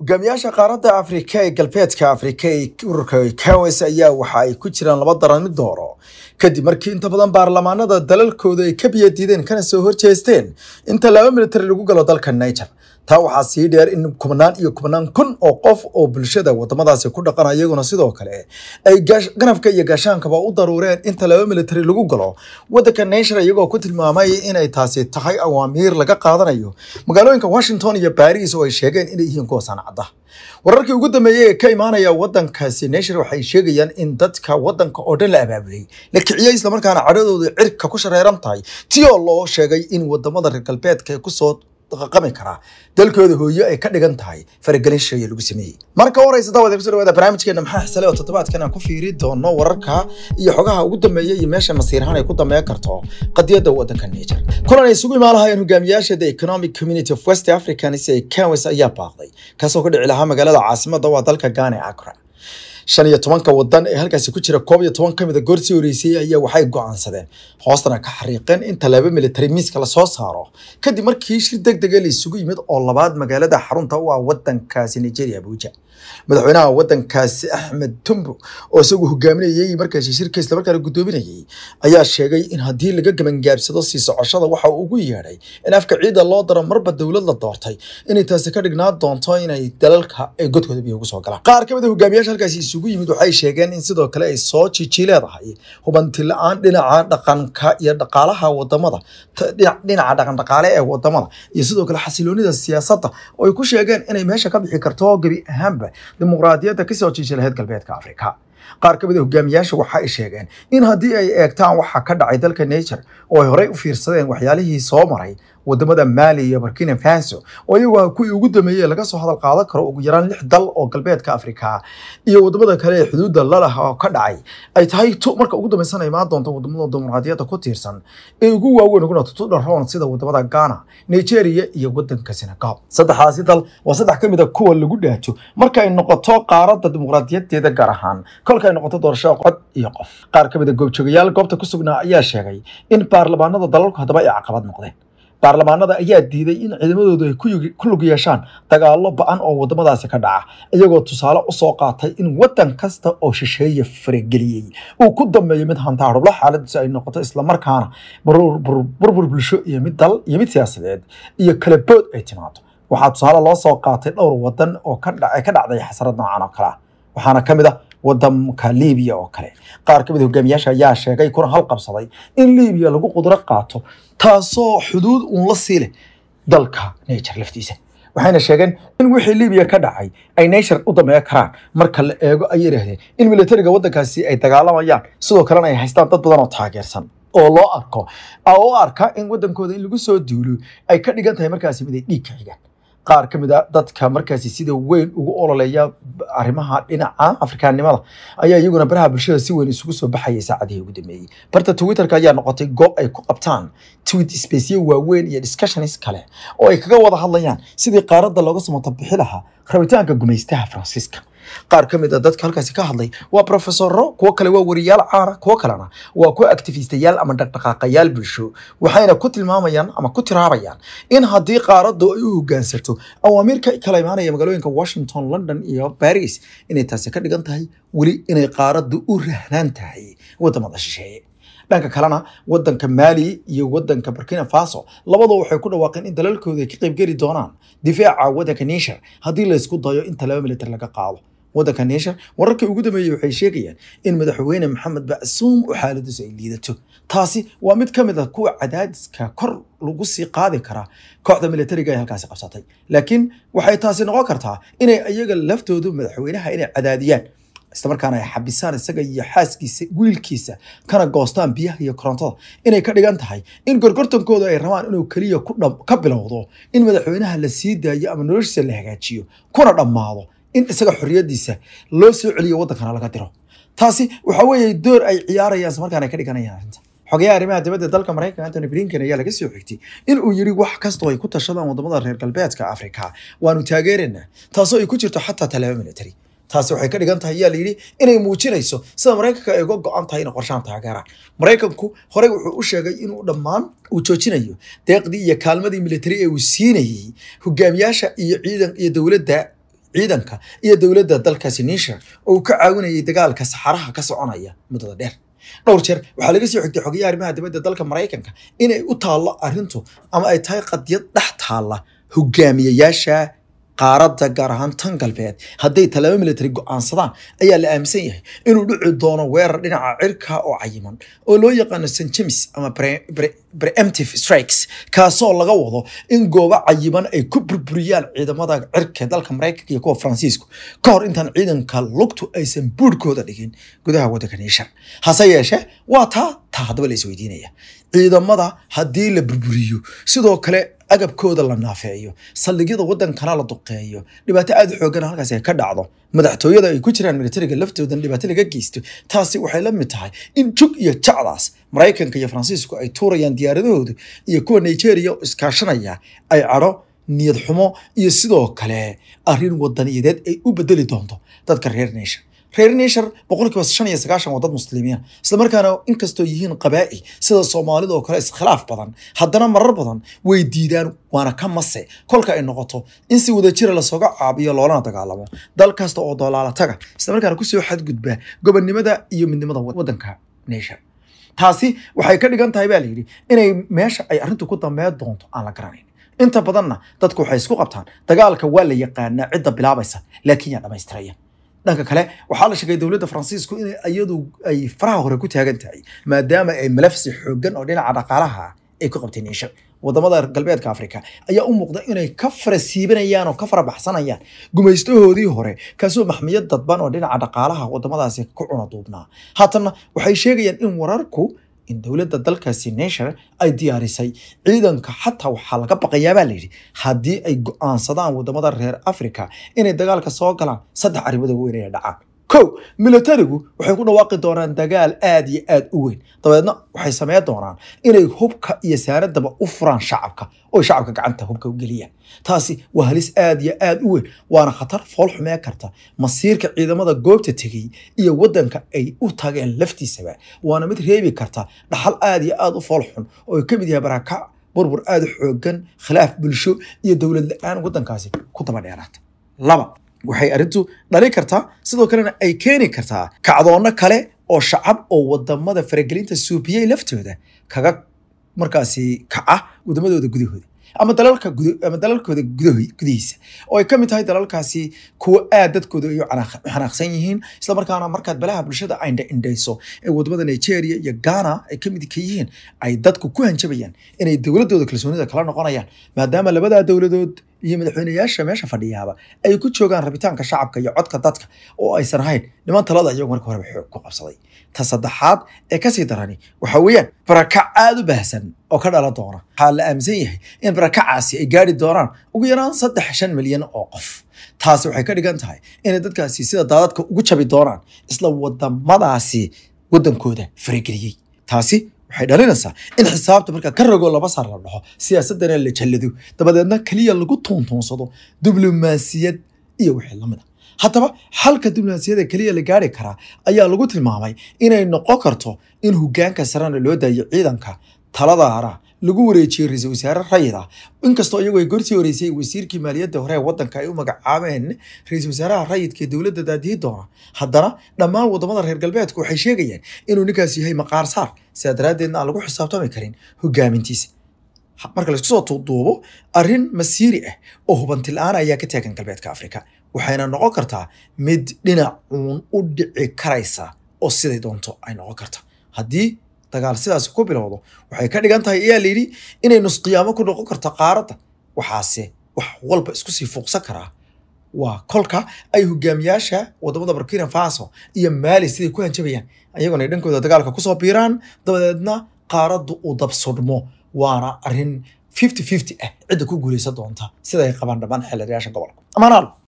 hogaamiyaasha qaaradda afrika ee galbeedka afrika ee ururka kawes ayaa waxa ay ku jiraan laba daran mid horo kadib markii inta badan baarlamaanada dalalkooda ay ka biyadiideen kana soo horjeesteen in tallaabo militari lagu galo dalka niger taa waxaa sii dheer in kubnaan iyo kubnaan kun oo qof oo bulshada wadamadaasi ku dhaqan iyaguna sidoo kale ay ganafka iyo gaashaankaba u daruureen in talaabo military lagu galo waddanka nature iyagoo ku tilmaamay inay taasi tahay awaamiir laga qaadanayo magaalooyinka washington iyo baris oo ay sheegeen inay yihiin kuwa saanacada wararkii ugu dambeeyey ee ka imaanaya waddankaasi nature waxay sheegayaan in dadka wadanka oo dhan la abaabulay la kiciyey islamarkaana cadhadooda cirka ku shareeran tahay tiyoo loo sheegay in wadamada reer galbeedka ee kusoo qami karaa dalkooda hooyo ay ka dhigan tahay faragelin sheeya lagu sameeyey marka waraysa dawad dhawaada barnaamijkeena maxaa xisale oo toddobaadkan aan ku fiiri doono wararka iyo xogaha ugu dambeeya iyo meesha masiirahaan ay ku dambeyn karto qadiyadda waddanka Niger kulan isugu imaanahayeen hogaamiyaasha the Economic Community of West Africa si ay ayaa baaqday kaasoo ka dhici lahaa magaalada caasimadda waa dalka Ghana Accra shan iyo tobanka wadan ee halkaasi ku jira koob iyo toban ka ah goorsii horeysay ayaa waxay go'aansadeen hoostana ka xariiqeen in tallaabo military miiska lasoo saaro kadib markii shir deg dega la isugu yimid oo labaad magaalada xarunta u ah wadankaasi nigeria abuuja madaxweynaha wadankaasi axmed tumbo oo isagu hogaaminayay markaasi shirka islamarkaana guddoominayay ayaa sheegay in haddii laga gabangaabsado sii socoshada waxa uu ugu yeedhay in afka ciida loo daro marba dowlad la doortay inay taasi ka dhignaa doonto inay dalalka ay godkooda biyo ugu soo galaan qaar ka mid a ah hogaamiyaasha halkaasi isugu yimid waxay sheegeen in sidoo kale ay soo jiji leedahay hubanti la-aan dhinaca dhaqanka iyo dhaqaalaha wadamada dhinaca dhaqandhaqaale ee wadamada iyo sidoo kale xasiloonida siyaasadda oo ay ku sheegeen inay meesha ka bixi karto gebi ahaanba dimuqraadiyadda kasoo jiji lahayd galbeedka afrika qaar ka mid a ah hogaamiyaasha waxa ay sheegeen in haddii ay eegtaan waxa ka dhacay dalka nature oo ay horey u fiirsadeen waxyaalihii soo maray wadamada maali iyo burkina faso oo iyagoo ah kuwii ugu dameeyey laga soo hadal qaadan karo ugu yaraan lix dal oo galbeedka afrika iyo wadamada kale ee xuduudda lalaha ah oo ka dhacay ay tahay tu marka ugu dambeysana imaan doonta wadamada dimuqraadiyadda ku tiirsan ee ugu waaweyn uguna tutudharoon sida wadamada ghana nigeria iyo wadanka senegal saddexdaasi dal waa saddex ka mid a ah kuwa lagu dhaajo marka ay noqoto qaaradda dimuqraadiyadeeda gaar ahaan kolka ay noqoto doorashada cod iyo qof qaar ka mid a goobjoogayaal goobta ku sugnaa ayaa sheegay in baarlamaanada dalalku haddaba ay caqabad noqdeen baarlamaanada ayaa diiday in ciidamadoodu ay ku lug yeeshaan dagaallo ba-an oo wadamadaasi ka dhaca iyagoo tusaale usoo qaatay in waddan kasta oo shisheeye farageliyey uu ku dambeeyo mid hantaarubla xaaladiisu ay noqoto islamarkaana burbur bulsho iyo mid dal iyo mid siyaasadeed iyo bood ay timaado waxaa tusaale loo soo qaatay dhowr wadan oo ka dhacday xasarad noocan oo kalea ah. waxaana ka mid ah wadanka libiya oo kale qaar ka mid ah hogaamiyaasha ayaa sheegay kuna halqabsaday in libiya lagu qudro qaato taasoo xuduud uun la sii leh dalka nature laftiisa waxayna sheegeen in wixii libiya ka dhacay ay nature u dameeyo karaan marka la eego ayay yidhaahdeen in militariga waddankaasi ay dagaalamayaan sidoo kalena ay haystaan dad badan oo taageersan oo loo arko oo arka in waddankooda in lagu soo duuliyo ay ka dhigan tahay markaasi mid ay dhiig qaar ka mid a ah dadka markaasi sida weyn ugu ololeeya arimaha dhinaca afrikaannimada ayaa iyaguna baraha bulshada si weyn isugu soo baxayay saacadihii ugu dambeeyey barta twitterka ayaa noqotay go ay ku qabtaan twit spaceyo waaweyn iyo discussions kale oo ay kaga wada hadlayaan sidii qaaradda looga soo matabixi lahaa rabitaanka gumaystaha faransiiska qaar ka mid a ah dadka halkaasi ka hadlay waa profesoro kuwo kale waa wariyaal caana kuwo kalena waa kuwa actifistayaal ama dhaqdhaqaaqayaal bulsho waxayna ku tilmaamayaan ama ku tiraabayaan in haddii qaaradu ay u hogaansato awaamiirka kala imaanaya magaalooyinka washington london iyo baris inay taasi ka dhigan tahay weli inay qaaradu u rahnaan tahay waddamada shisheeye dhanka kalena wadanka maali iyo wadanka burkina faso labadoo waxay ku dhawaaqeen in dalalkooda ay ka qaybgeli doonaan difaaca wadanka niishar haddii laysku dayo in tallaabo militar laga qaado waddanka nation wararka ugu dambeeyey waxay sheegayaan in madaxweyne maxamed bacsuum u xaaladiisu ay liidato taasi waa mid ka mid ah kuwa cadaadiska kor lagu sii qaadi karaa kooxda militariga ay halkaasi qabsatay laakiin waxay taasi noqon kartaa inay iyaga laftoodu madaxweynaha inay cadaadiyaan islamarkaana ay xabisaan isaga iyo xaaskiisa wiilkiisa kana goostaan biyaha iyo korontada inay ka dhigan tahay in gorgortankooda ay rabaan inuu keliya ka bilowdo in madaxweynaha la sii daayo ama noloshiisa la hagaajiyo kuna dhammaado in isaga xorriyadiisa loo soo celiyo waddankana laga diro taasi waxa weeye door ay ciyaarayaan islamarkaana ka dhiganayaan arrinta xogayaha arrimaha dibadda dalka maraykanka antony blinken ayaa laga soo xigtay inuu yiri wax kastoo ay ku tashadaan waddamada reer galbeedka africa waanu taageeraynaa taasoo ay ku jirto xataa talaabo military taasi waxay ka dhigan tahay ayaa layidhi inay muujinayso sida maraykanka ay uga go-an tahay inay qorshaan taageeraan maraykanku horey wuxuu u sheegay inuu dhammaan uu joojinayo deeqdii iyo kaalmadii military ee uu siinayey hogaamiyaasha iyo ciidan iyo dowladda ciidanka iyo dowladda dalkaasi niisha oo ka caawinayay dagaalka saxaraha ka soconaya muddada dheer dhowr jeer waxaa laga soo xigtay xogayaha arrimaha dibadda dalka maraykanka inay u taallo arrintu ama ay tahay qadiyad dhex taalla hogaamiyayaasha qaaradda gaar ahaan tan galbeed hadday talaabo military go-aansadaan ayaa la aaminsan yahay inuu dhici doono weerar dhinaca cirka oo cayiman oo loo yaqaano st james ama preemptive strikes kaasoo laga wado in goobo cayiman ay ku burburiyaan ciidamada cirka dalka maraykanka iyo kuwa faransiisku ka hor intaan ciidanka lugtu aysan buurhkooda dhigin gudaha waddanka niishar hase yeeshee waa taa taa haddaba la isweydiinaya ciidamada haddii la burburiyo sidoo kale agabkooda la naafeeyo saldhigyada waddankana la duqeeyo dhibaato aad u xooggana halkaasi ay ka dhacdo madaxtooyada ay ku jiraan militariga laftoodan dhibaato laga geysto taasi waxay la mid tahay in jug iyo jacdaas maraykanka iyo faransiisku ay tuurayaan diyaaradahoodu iyo kuwa nigeriya oo iskaashanaya ay cadho niyad xumo iyo sidoo kale arrin wadaniyadeed ay u bedeli doonto dadka reer neesha reer nishar boqolkiiba shan iyo sagaashan waa dad muslimiin islamarkaana inkastoo yihiin qabaa'i sida soomaalida oo kale iskhilaaf badan haddana marar badan way diidaan waana ka mase kolka ay noqoto in si wadajira lasooga caabiyo loolana dagaalamo dal kasta oo taga islamarkaana kusoo xadgudba gobonnimada iyo midnimada waddanka nishar taasi waxay ka dhigan tahay baa layidhi inay meesha ay arrintu ku dambeyn doonto aan la garanayn inta badanna dadku waxay isku qabtaan dagaalka waa la yaqaanaa cidda bilaabaysa laakiin yaa dhammaystiraya dhanka kale waxaa la sheegay dowladda faransiisku in iyadu ay faraha hore ku taagan tahay maadaama ay malafsi xooggan oo dhinaca dhaqaalaha ay ku qabtay niisha wadamada galbeedka africa ayaa u muuqda inay ka fara siibanayaan oo ka fara baxsanayaan gumaystahoodii hore kaasoo maxmiyad dadban oo dhinaca dhaqaalaha wadamadaasi ku cuna duubnaa haatanna waxay sheegayaan in wararku in dowladda dalkaasi nashar ay diyaarisay ciidanka xataa waxaa laga baqayaa baa layidhi haddii ay go-aansadaan wadamada reer africa inay dagaalka soo galaan saddex arrimood oo weyn ayaa dhacaan kow milatarigu waxay ku dhawaaqi doonaan dagaal aad iyo aad u weyn dabeedna waxay sameyn doonaan inay hubka iyo saaradaba u furaan shacabka oo shacabka gacanta hubka u geliyaan taasi waa halis aad iyo aad u weyn waana khatar fool xumee karta masiirka ciidamada goobta tegey iyo waddanka ay u tageen laftiisaba waana mid reebi karta dhaxal aad iyo aad u fool xun oo ay ka mid yahay barakac burbur aad u xooggan khilaaf bulsho iyo dowlad la-aan waddankaasi ku daba dheeraata laba waxay arrintu dhali kartaa sidoo kalena ay keeni kartaa kacdoonno kale oo shacab oo wadamada faragelinta suubiyey laftooda kaga markaasi kaca wadamadooda gudahooda ama ama dalalkooda gudihiisa oo ay ka mid tahay dalalkaasi kuwo aad dadkooda ay xanaaqsan yihiin isla markaana markaad balaha bulshada ay indhayso ee wadamada nigeria iyo ghana ay kamid ka yihiin ay dadku ku hanjabayaan inay dowladooda kalsoonida kala noqonayaan maadaama labadaa dowladood iyo madaxweynayaasha meesha fadhiyaaba ay ku joogaan rabitaanka shacabka iyo codka dadka oo aysan ahayn niman talada iyagu marka horeba xoog ku qabsaday ta saddexaad ee kasii darani waxa weeyaan barakac aada u baahsan oo ka dhala doona waxaa la aaminsan yahay in barakacaasi ay gaari doonaan ugu yaraan saddex shan milyan oo qof taasi waxay ka dhigan tahay inay dadkaasi sida daadadka ugu jabi doonaan isla wadamadaasi waddankooda farageliyey taasi waxay dhalinaysaa in xisaabta markaa ka rago laba saar la dhaxo siyaasadana la jallado dabadeedna keliya lagu tuuntuunsado diblomaasiyad iyo wixii la a ah. haddaba xalka diblomaasiyada keliya la gaari karaa ayaa lagu tilmaamay inay noqon karto in hogaanka sarena loo daayo ciidanka taladaara lagu wareejiyey ra-iisul wasaare rayid ah inkastoo iyagoo ay gorsii horeysay wasiirkii maaliyadda hore ee waddanka ay u magacaabeen ra-iisul wasaaraha rayidka ee dowladda daadihi doona haddana dhammaan wadamada reer galbeedka waxay sheegayeen inuu ninkaas yahay maqaar saar sidaa daraaddeedna aan lagu xisaabtami karin hogaamintiisa marka laisku soo duuduubo arrin masiiri ah oo hubantila aan ayaa ka taagan galbeedka afrika waxayna noqon kartaa mid dhinac uun u dhici karaysa oo siday doonto ay noqon karta haddii dagaal sidaas ku bilowdo waxay ka dhigan tahay ayaa layidhi inay nusqiyaamo ku noqon karto qaaradda waxaase wax walba isku sii fuuqsan karaa waa kolka ay hogaamiyaasha wadamada burkina faso iyo maali siday ku hanjabayaan ayagoona ay dhankooda dagaalka kusoo biiraan dabadeedna qaaraddu uu dabsudhmo waana arrin fifty fifty ah cidda ku guuleysan doonta sida ay qabaan dhammaan xildhibayaasha gobolka